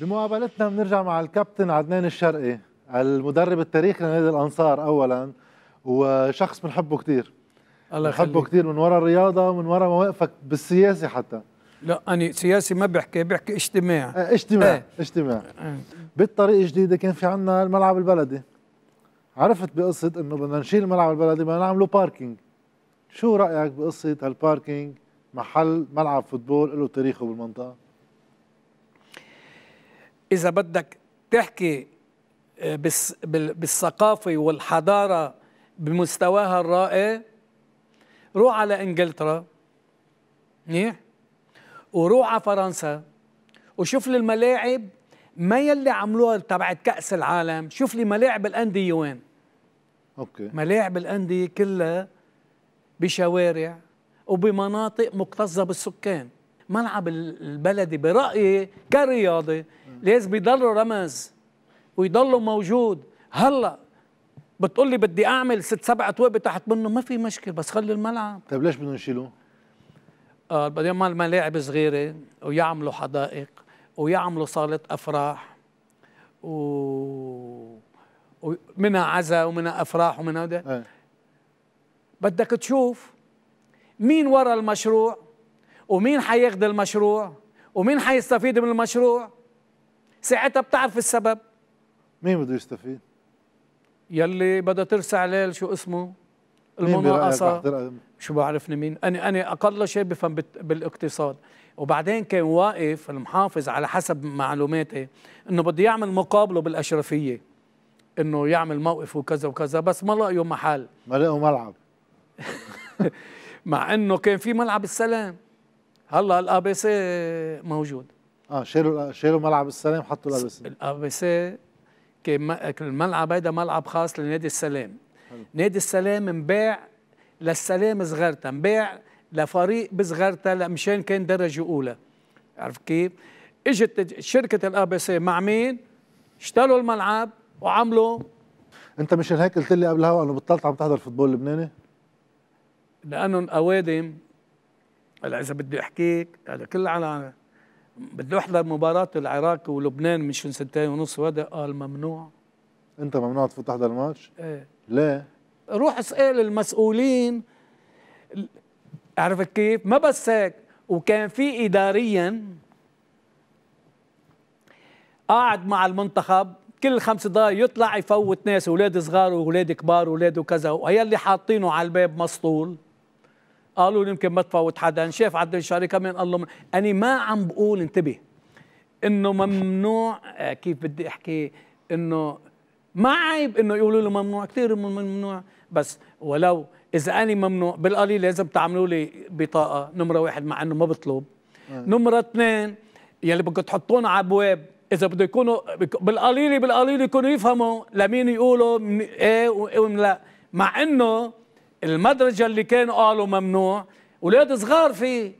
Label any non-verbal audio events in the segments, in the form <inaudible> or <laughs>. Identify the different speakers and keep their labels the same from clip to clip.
Speaker 1: بمقابلتنا بنرجع مع الكابتن عدنان الشرقي المدرب التاريخي لنادي الانصار اولا وشخص بنحبه كثير الله بنحبه كثير من وراء الرياضه ومن وراء مواقفك بالسياسه حتى
Speaker 2: لا انا سياسي ما بحكي بحكي اجتماع اجتماع اه. اجتماع اه.
Speaker 1: بالطريقه الجديده كان في عندنا الملعب البلدي عرفت بقصه انه بدنا نشيل الملعب البلدي بدنا نعمله باركينج شو رايك بقصه هالباركينج محل ملعب فوتبول له تاريخه بالمنطقه
Speaker 2: اذا بدك تحكي آه، بالثقافه والحضاره بمستواها الرائع روح على انجلترا منيح وروح على فرنسا وشوف لي الملاعب ما يلي عملوها تبعت كاس العالم شوف لي ملاعب الانديه وين اوكي ملاعب الانديه كلها بشوارع وبمناطق مكتظه بالسكان ملعب البلدي برايي كرياضي لازم يضلوا رمز ويضلوا موجود هلا بتقول لي بدي اعمل ست سبع توابه تحت منه ما في مشكله بس خلي الملعب طيب ليش بدهم يشيلوه؟ آه بدهم يعملوا ملاعب صغيره ويعملوا حدائق ويعملوا صاله افراح و ومنها عزا ومنها افراح ومنها ده. إيه. بدك تشوف مين ورا المشروع ومين حياخد المشروع ومين حيستفيد من المشروع ساعتها بتعرف السبب مين بده يستفيد يلي بدها ترسى عليه شو اسمه المناقصة شو بعرفني مين أنا أنا أقل شيء بفهم بالاقتصاد وبعدين كان واقف المحافظ على حسب معلوماتي إنه بده يعمل مقابله بالأشرفية إنه يعمل موقف وكذا وكذا بس ما لقيوا محل ما لقوا ملعب <laughs> مع إنه كان في ملعب السلام هلا الاي بي سي موجود اه شالوا شالوا ملعب السلام حطوا الاي بي سي الاي بي سي الملعب هيدا ملعب خاص لنادي السلام حلو. نادي السلام مباع للسلام صغيرتها مباع لفريق بصغيرتها مشان كان درجه اولى عرفت كيف؟ اجت شركه الاي بي سي مع مين؟ اشتروا الملعب وعملوا
Speaker 1: انت مش هيك قلت لي قبل هوا انه بطلت عم تحضر فوتبول لبناني؟
Speaker 2: لانه اوادم هلا اذا بدي احكيك هلا كل العالم بده احضر مباراه العراق ولبنان من سنتين ونص وهذا قال ممنوع انت
Speaker 1: ممنوع تفوت تحضر الماتش؟ ايه ليه؟
Speaker 2: روح اسال المسؤولين عرفت كيف؟ ما بس هيك وكان في اداريا قاعد مع المنتخب كل خمس دقائق يطلع يفوت ناس اولاد صغار واولاد كبار واولاد وكذا وهي اللي حاطينه على الباب مسطول قالوا لي يمكن ما تفوت حدا شاف عبد الشاري كمان قال لهم انا ما عم بقول انتبه انه ممنوع آه، كيف بدي احكي انه ما عيب انه يقولوا له ممنوع كثير ممنوع بس ولو اذا انا ممنوع بالقليل لازم تعملوا لي بطاقه نمره واحد مع انه ما بطلب نمره اثنين يلي بدكم تحطونا على ابواب اذا بده يكونوا بالقليل بالقليل يكونوا يفهموا لمين يقولوا من ايه ومن لا مع انه المدرجة اللي كانوا قالوا ممنوع ولاد صغار فيه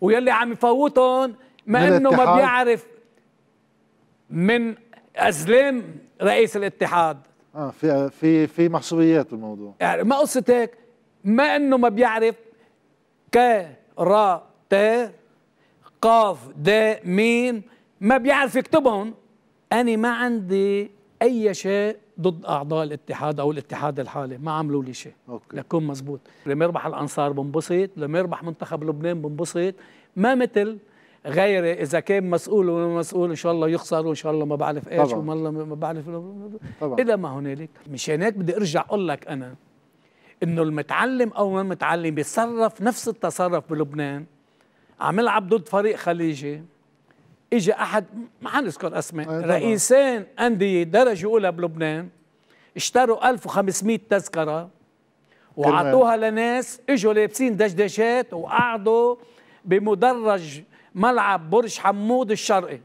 Speaker 2: ويلي عم يفوتهم ما انه ما بيعرف من ازلام رئيس
Speaker 1: الاتحاد اه في في في محسوبيات بالموضوع يعني ما قصة هيك ما انه
Speaker 2: ما بيعرف ك را ت قاف د ميم ما بيعرف يكتبهم انا ما عندي اي شيء ضد اعضاء الاتحاد او الاتحاد الحالي ما عملوا لي شيء لكون مزبوط لما يربح الانصار بنبسط لما يربح منتخب لبنان بنبسط ما مثل غيري اذا كان مسؤول ولا مسؤول ان شاء الله يخسر وان شاء الله ما بعرف ايش والله ما بعرف الى ما هنالك مشان هيك بدي ارجع اقول لك انا انه المتعلم او ما المتعلم بيتصرف نفس التصرف بلبنان عم يلعب ضد فريق خليجي اجى احد ما حنذكر اسماء رئيسين انديه درجه اولى بلبنان اشتروا 1500 تذكره وعطوها لناس اجوا لابسين دشدشات وقعدوا بمدرج ملعب برج حمود الشرقي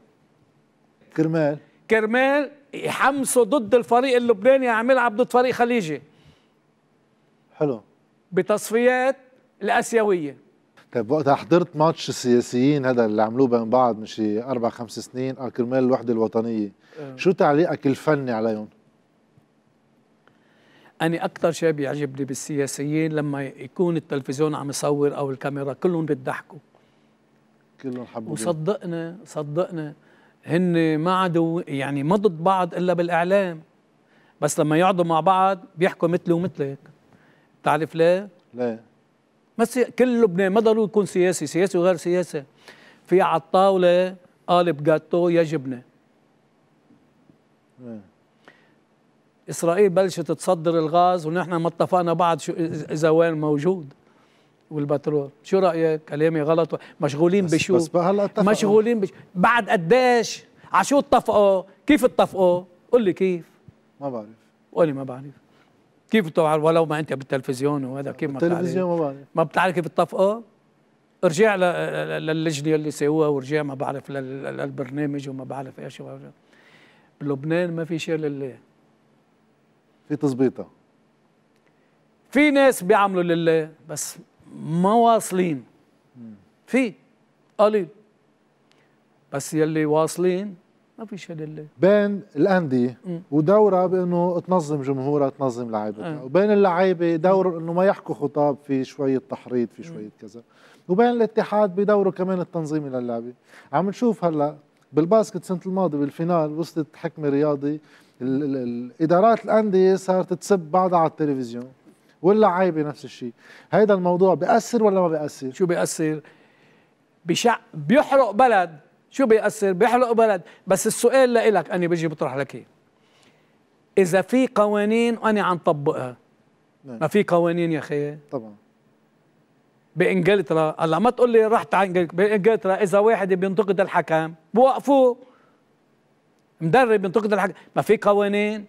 Speaker 2: كرمال كرمال يحمسوا ضد الفريق اللبناني عم يلعب ضد فريق خليجي حلو بتصفيات الاسيويه
Speaker 1: طيب وقتها حضرت ماتش السياسيين هذا اللي عملوه بين بعض من شي اربع خمس سنين كرمال الوحده الوطنيه أه. شو تعليقك الفني عليهم
Speaker 2: أنا أكثر شيء بيعجبني بالسياسيين لما يكون التلفزيون عم يصور أو الكاميرا كلهم بيضحكوا كلهم حبوا وصدقنا صدقنا هن ما عادوا يعني ما ضد بعض إلا بالإعلام بس لما يقعدوا مع بعض بيحكوا مثلي ومثلك بتعرف ليه؟ ليه؟ بس كل لبنان ما ضروري يكون سياسي سياسي وغير سياسي في على الطاوله قالب جاتو يا جبنه إيه. اسرائيل بلشت تصدر الغاز ونحن ما اتفقنا بعد شو اذا وين موجود والبترول شو رايك كلامي غلط مشغولين بس بشو بس هلا اتفقوا مشغولين بشو بعد قديش عشو اتفقوا كيف اتفقوا قل لي كيف ما بعرف قولي ما بعرف كيف طبعا ولو ما انت بالتلفزيون وهذا كيف ما التلفزيون ما بتعرف كيف الطفقه اه. ارجع للجنه اللي سووها ورجع ما بعرف للبرنامج وما بعرف ايش بلبنان ما في شيء لله في تظبيطه في ناس بيعملوا لله بس ما واصلين في قليل بس يلي واصلين ما فيش هدل
Speaker 1: بين الانديه ودورها بانه تنظم جمهورها تنظم لعيبتها أه. وبين اللعيبه دور انه ما يحكوا خطاب في شويه تحريض في شويه كذا وبين الاتحاد بدوره كمان التنظيمي للعبه عم نشوف هلا بالباسكت سنه الماضي بالفينال وصلت حكم رياضي الادارات الانديه صارت تسب بعضها على التلفزيون واللعيبه نفس الشيء هيدا
Speaker 2: الموضوع بياثر ولا ما بياثر شو بياثر بشع بيحرق بلد شو بيأثر بيحرقوا بلد بس السؤال لإلك أنا بيجي بطرح لك إيه إذا في قوانين وأنا عم طبقها نعم. ما في قوانين يا أخي طبعا بانجلترا هلا ما تقول لي رحت على انجلترا بانجلترا اذا واحد بينتقد الحكام بوقفوه مدرب بينتقد الحكام ما في قوانين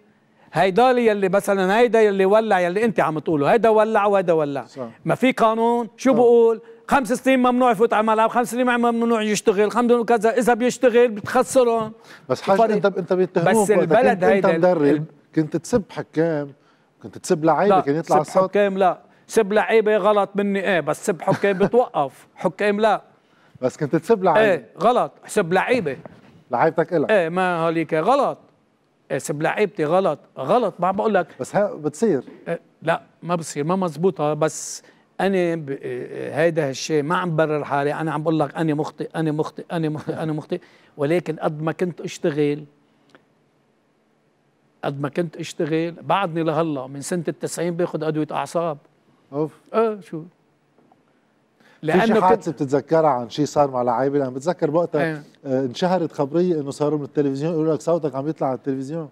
Speaker 2: هيدول يلي مثلا هيدا يلي ولع يلي انت عم تقوله هيدا ولع وهيدا ولع صح. ما في قانون شو صح. بقول خمس سنين ممنوع يفوت على الملعب خمس سنين ممنوع يشتغل خمس سنين كذا اذا بيشتغل بتخسرهم بس حاج انت انت بيتهموك بس البلد هيدا انت مدرب
Speaker 1: كنت تسب حكام كنت تسب لعيبه كان يطلع الصوت
Speaker 2: حكام لا سب لعيبه غلط مني ايه بس سب حكام بتوقف <laughs> حكام لا بس كنت تسب لعيبه ايه غلط سب لعيبه لعيبتك الك ايه ما هوليك غلط ايه سب لعيبتي غلط غلط ما عم بقول لك بس ها بتصير إيه لا ما بصير ما مزبوطة بس انا آه، آه، هيدا هالشيء ما عم برر حالي انا عم بقول لك انا مخطئ انا مخطئ انا مخطئ انا مخطئ ولكن قد ما كنت اشتغل قد ما كنت اشتغل بعدني لهلا من سنه ال90 باخذ ادويه اعصاب اوف اه شو لانه في حادثه
Speaker 1: بتتذكرها عن شيء صار مع لعيبه لان بتذكر وقتها ايه. آه انشهرت خبريه انه صاروا من التلفزيون يقولوا لك صوتك عم يطلع على التلفزيون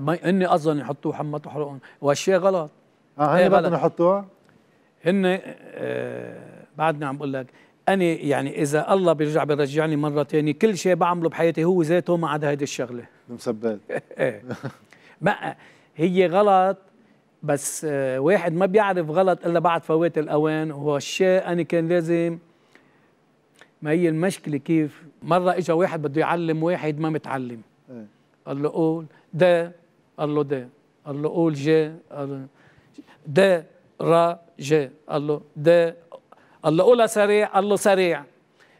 Speaker 2: ما اني اظن يحطوه حمى وحرقهم وهالشيء غلط اه هن إيه بدهم يحطوها؟ هن آه، بعدنا عم بقول لك انا يعني اذا الله بيرجع بيرجعني مره ثانيه كل شيء بعمله بحياتي هو ذاته ما عدا هيدي الشغله المسبات <laughs> ايه ما هي غلط بس آه، واحد ما بيعرف غلط الا بعد فوات الاوان وهو الشيء انا كان لازم ما هي المشكله كيف مره اجى واحد بده يعلم واحد ما متعلم ايه. قال له قول ده قال له ده قال له قول جي قال ده راجع قال له ده قال له قولها سريع قال له سريع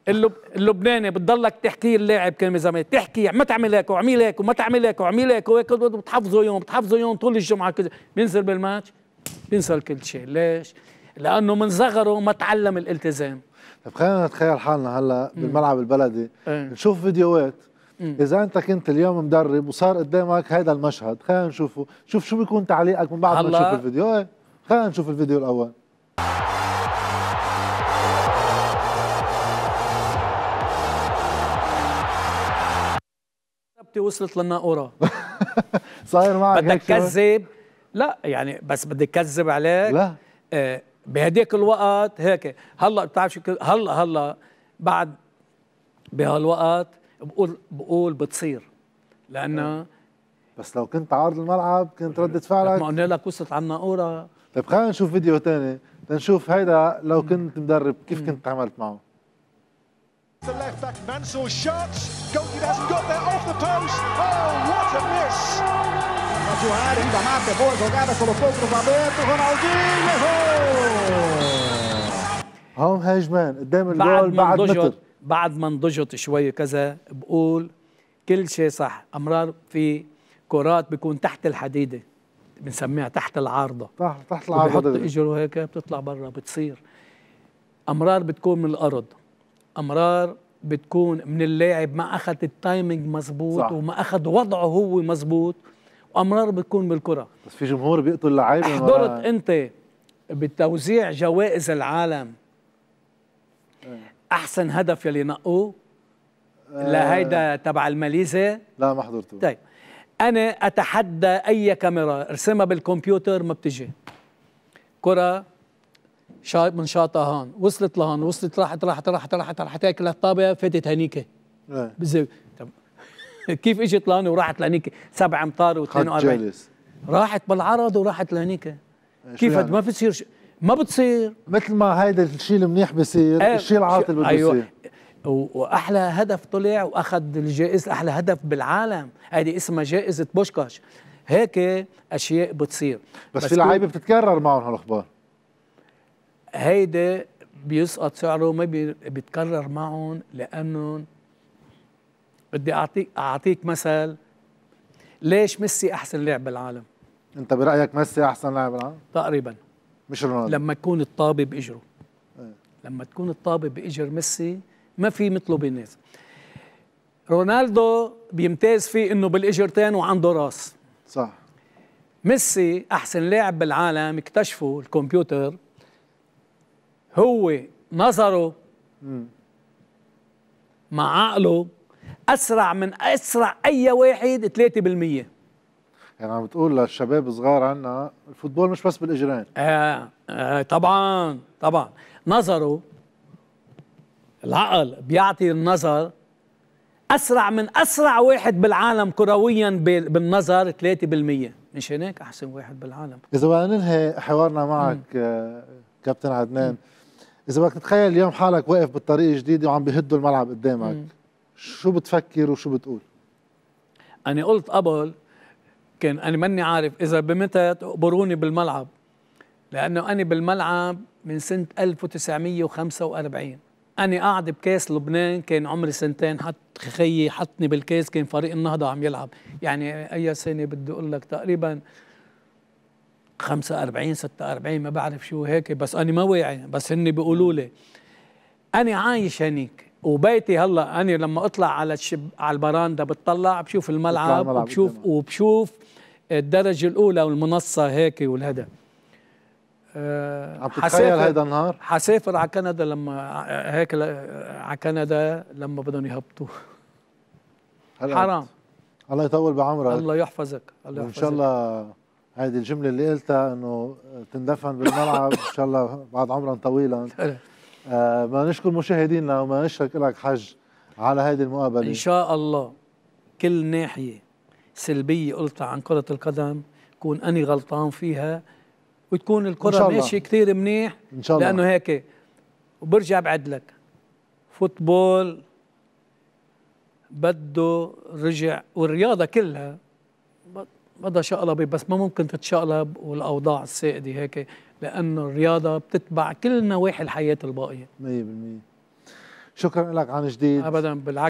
Speaker 2: اللب... اللبناني بتضلك تحكي اللاعب كلمه زمان تحكي ما تعمل هيك واعمل هيك وما تعمل هيك واعمل هيك وهيك بتحفظه يوم بتحفظه يوم طول الجمعه كذا بينزل بالماتش بينسى كل شيء ليش؟ لانه من صغره ما تعلم الالتزام
Speaker 1: طيب خلينا نتخيل حالنا هلا بالملعب البلدي اه. نشوف فيديوهات مم. اذا انت كنت اليوم مدرب وصار قدامك هذا المشهد خلينا نشوفه شوف شو بيكون تعليقك من بعد ما تشوف الفيديو ايه خلينا نشوف الفيديو الاول
Speaker 2: وصلت للناقوره <laughs> صاير معك بدك كذب لا يعني بس بدي كذب عليك لا آه بهديك الوقت هيك هلا بتعرف شو هلا هلا بعد بهالوقت بقول بقول بتصير لانه
Speaker 1: بس لو كنت عارض الملعب
Speaker 2: كنت ردة فعلك ما قلنا لك وصلت على الناقوره
Speaker 1: طيب خلينا نشوف فيديو ثاني لنشوف هيدا لو كنت مدرب كيف كنت تعاملت معه
Speaker 2: The left back Mansour shot. Goalkeeper hasn't got there off the post. Oh, what a miss! Ronaldinho هون هجمان قدام الجول بعد متر بعد ما انضجت شوي كذا بقول كل شيء صح امرار في كرات بيكون تحت الحديده بنسميها تحت العارضه تحت تحت العارضه بتحط اجره هيك بتطلع برا بتصير امرار بتكون من الارض امرار بتكون من اللاعب ما اخذ التايمنج مزبوط صح. وما اخذ وضعه هو مزبوط وامرار بتكون بالكره
Speaker 1: بس في جمهور بيقتل لعيبه حضرت ما...
Speaker 2: انت بتوزيع جوائز العالم إيه. احسن هدف يلي نقوه
Speaker 1: لهيدا
Speaker 2: آه، تبع الماليزي
Speaker 1: لا ما حضرته طيب
Speaker 2: انا اتحدى اي كاميرا ارسمها بالكمبيوتر ما بتجي كره شايب من شاطها هون وصلت لهون وصلت راحت راحت راحت راحت راحت هيك للطابه فاتت هنيك إيه. <laughs> كيف اجت لهون وراحت لهنيك سبع امتار و42 راحت بالعرض وراحت لهنيك إيه، كيف يعني؟ ما بتصير ش... ما بتصير مثل
Speaker 1: ما هيدا الشيء المنيح بيصير إيه، الشيء العاطل بده أيوة.
Speaker 2: واحلى هدف طلع واخذ الجائزه احلى هدف بالعالم هذه اسمها جائزه بوشكاش هيك اشياء بتصير بس, بس في لعيبه
Speaker 1: بتتكرر معهم هالاخبار
Speaker 2: هيدا بيسقط سعره ما بيتكرر معهم لانه بدي اعطيك اعطيك مثل ليش ميسي احسن لاعب بالعالم انت برايك ميسي احسن لاعب بالعالم تقريبا مش رونالدو لما تكون الطابه باجره ايه. لما تكون الطابه باجر ميسي ما في مثله بالناس رونالدو بيمتاز فيه انه بالاجرتين وعنده راس صح ميسي احسن لاعب بالعالم اكتشفوا الكمبيوتر هو نظره مع عقله اسرع من اسرع اي واحد 3% يعني عم بتقول
Speaker 1: للشباب صغار
Speaker 2: عنا الفوتبول مش بس بالاجرين آه, آه طبعا طبعا نظره العقل بيعطي النظر اسرع من اسرع واحد بالعالم كرويا بالنظر 3% مش هيك احسن واحد بالعالم
Speaker 1: اذا بدنا ننهي حوارنا معك مم. آه، كابتن عدنان مم. اذا بدك تتخيل اليوم حالك واقف بالطريق الجديد وعم بيهدوا الملعب قدامك مم. شو بتفكر وشو بتقول
Speaker 2: انا قلت قبل كان انا ماني عارف اذا بمتى تقبروني بالملعب لانه انا بالملعب من سنه 1945 أنا قاعد بكاس لبنان كان عمري سنتين حط خيي حطني بالكاس كان فريق النهضة عم يلعب يعني أي سنة بدي أقول لك تقريبا 45 46 ما بعرف شو هيك بس أنا ما واعي بس هن بيقولوا لي أنا عايش هنيك وبيتي هلا أنا لما أطلع على الشب على البراندا بتطلع بشوف الملعب, الملعب وبشوف وبشوف الدرجة الأولى والمنصة هيك والهدف عم آه، تتخيل هيدا النهار؟ حسافر على كندا لما هيك على كندا لما بدهم يهبطوا حرام الله يطول
Speaker 1: بعمرك الله
Speaker 2: يحفظك الله يحفظك وان شاء
Speaker 1: الله هيدي الجمله اللي قلتها انه تندفن بالملعب ان شاء الله بعد عمرا طويلا <laughs> آه، ما نشكر مشاهدينا وما نشكرك لك حج على هذه المقابله ان
Speaker 2: شاء الله كل ناحيه سلبيه قلتها عن كره القدم كون اني غلطان فيها وتكون الكره ماشيه كثير منيح ان شاء الله لانه هيك وبرجع بعد لك فوتبول بده رجع والرياضه كلها بدها شقلبه بس ما ممكن تتشقلب والاوضاع السائده هيك لانه الرياضه بتتبع كل نواحي الحياه الباقيه 100% شكرا لك عن جديد ابدا بالعكس